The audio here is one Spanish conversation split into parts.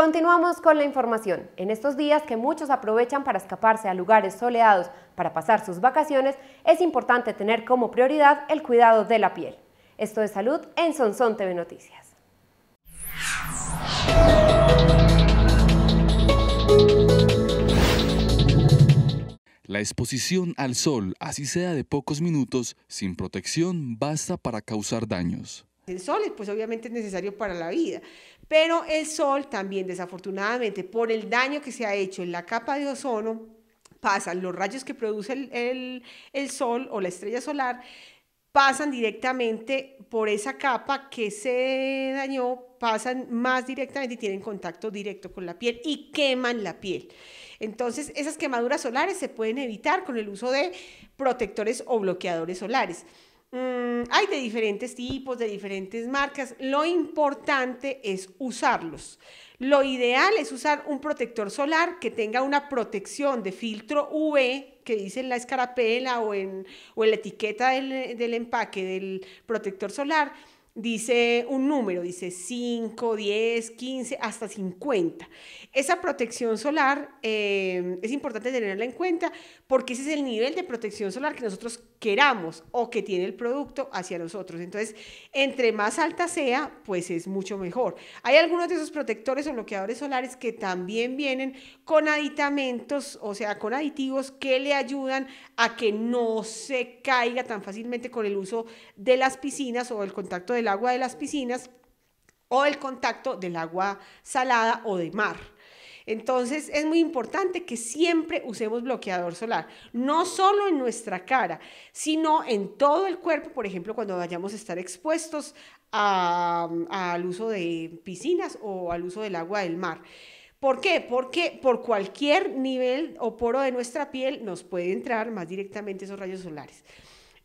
Continuamos con la información. En estos días que muchos aprovechan para escaparse a lugares soleados para pasar sus vacaciones, es importante tener como prioridad el cuidado de la piel. Esto es Salud en Sonson TV Noticias. La exposición al sol, así sea de pocos minutos, sin protección, basta para causar daños el sol pues obviamente es necesario para la vida, pero el sol también desafortunadamente por el daño que se ha hecho en la capa de ozono, pasan los rayos que produce el, el sol o la estrella solar, pasan directamente por esa capa que se dañó, pasan más directamente y tienen contacto directo con la piel y queman la piel. Entonces, esas quemaduras solares se pueden evitar con el uso de protectores o bloqueadores solares. Mm, hay de diferentes tipos, de diferentes marcas. Lo importante es usarlos. Lo ideal es usar un protector solar que tenga una protección de filtro UV que dice en la escarapela o en, la etiqueta del empaque del protector solar dice un número, dice 5, 10, 15, hasta 50. Esa protección solar em, es importante tenerla en cuenta porque ese es el nivel de protección solar que nosotros queramos o que tiene el producto hacia nosotros. Entonces, entre más alta sea, pues es mucho mejor. Hay algunos de esos protectores o bloqueadores solares que también vienen con aditamentos, o sea, con aditivos que le ayudan a que no se caiga tan fácilmente con el uso de las piscinas o el contacto de del agua de las piscinas o el contacto del agua salada o de mar. Entonces es muy importante que siempre usemos bloqueador solar, no solo en nuestra cara, sino en todo el cuerpo, por ejemplo, cuando vayamos a estar expuestos al uso de piscinas o al uso del agua del mar. ¿Por qué? Porque por cualquier nivel o poro de nuestra piel nos puede entrar más directamente esos rayos solares.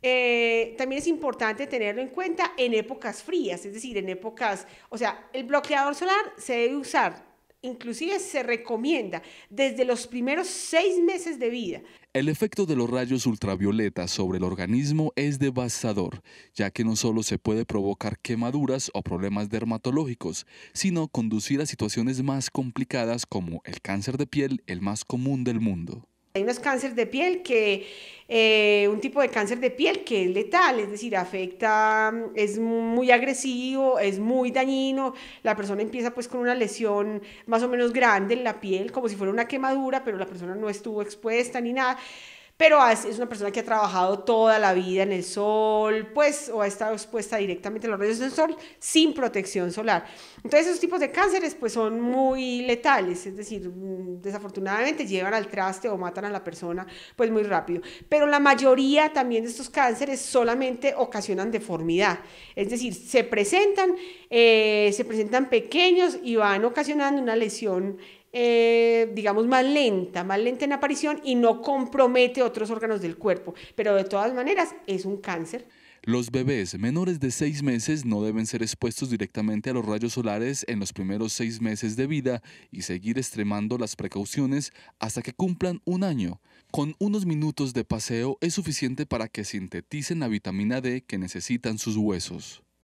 Eh, también es importante tenerlo en cuenta en épocas frías, es decir, en épocas, o sea, el bloqueador solar se debe usar, inclusive se recomienda desde los primeros seis meses de vida. El efecto de los rayos ultravioleta sobre el organismo es devastador, ya que no solo se puede provocar quemaduras o problemas dermatológicos, sino conducir a situaciones más complicadas como el cáncer de piel, el más común del mundo. Hay unos cánceres de piel que, eh, un tipo de cáncer de piel que es letal, es decir, afecta, es muy agresivo, es muy dañino, la persona empieza pues con una lesión más o menos grande en la piel, como si fuera una quemadura, pero la persona no estuvo expuesta ni nada pero es una persona que ha trabajado toda la vida en el sol, pues, o ha estado expuesta directamente a los rayos del sol sin protección solar. Entonces, esos tipos de cánceres, pues, son muy letales, es decir, mm, desafortunadamente llevan al traste o matan a la persona, pues, muy rápido. Pero la mayoría también de estos cánceres solamente ocasionan deformidad, es decir, se presentan, eh, se presentan pequeños y van ocasionando una lesión eh, digamos, más lenta, más lenta en aparición y no compromete otros órganos del cuerpo. Pero de todas maneras es un cáncer. Los bebés menores de seis meses no deben ser expuestos directamente a los rayos solares en los primeros seis meses de vida y seguir extremando las precauciones hasta que cumplan un año. Con unos minutos de paseo es suficiente para que sinteticen la vitamina D que necesitan sus huesos.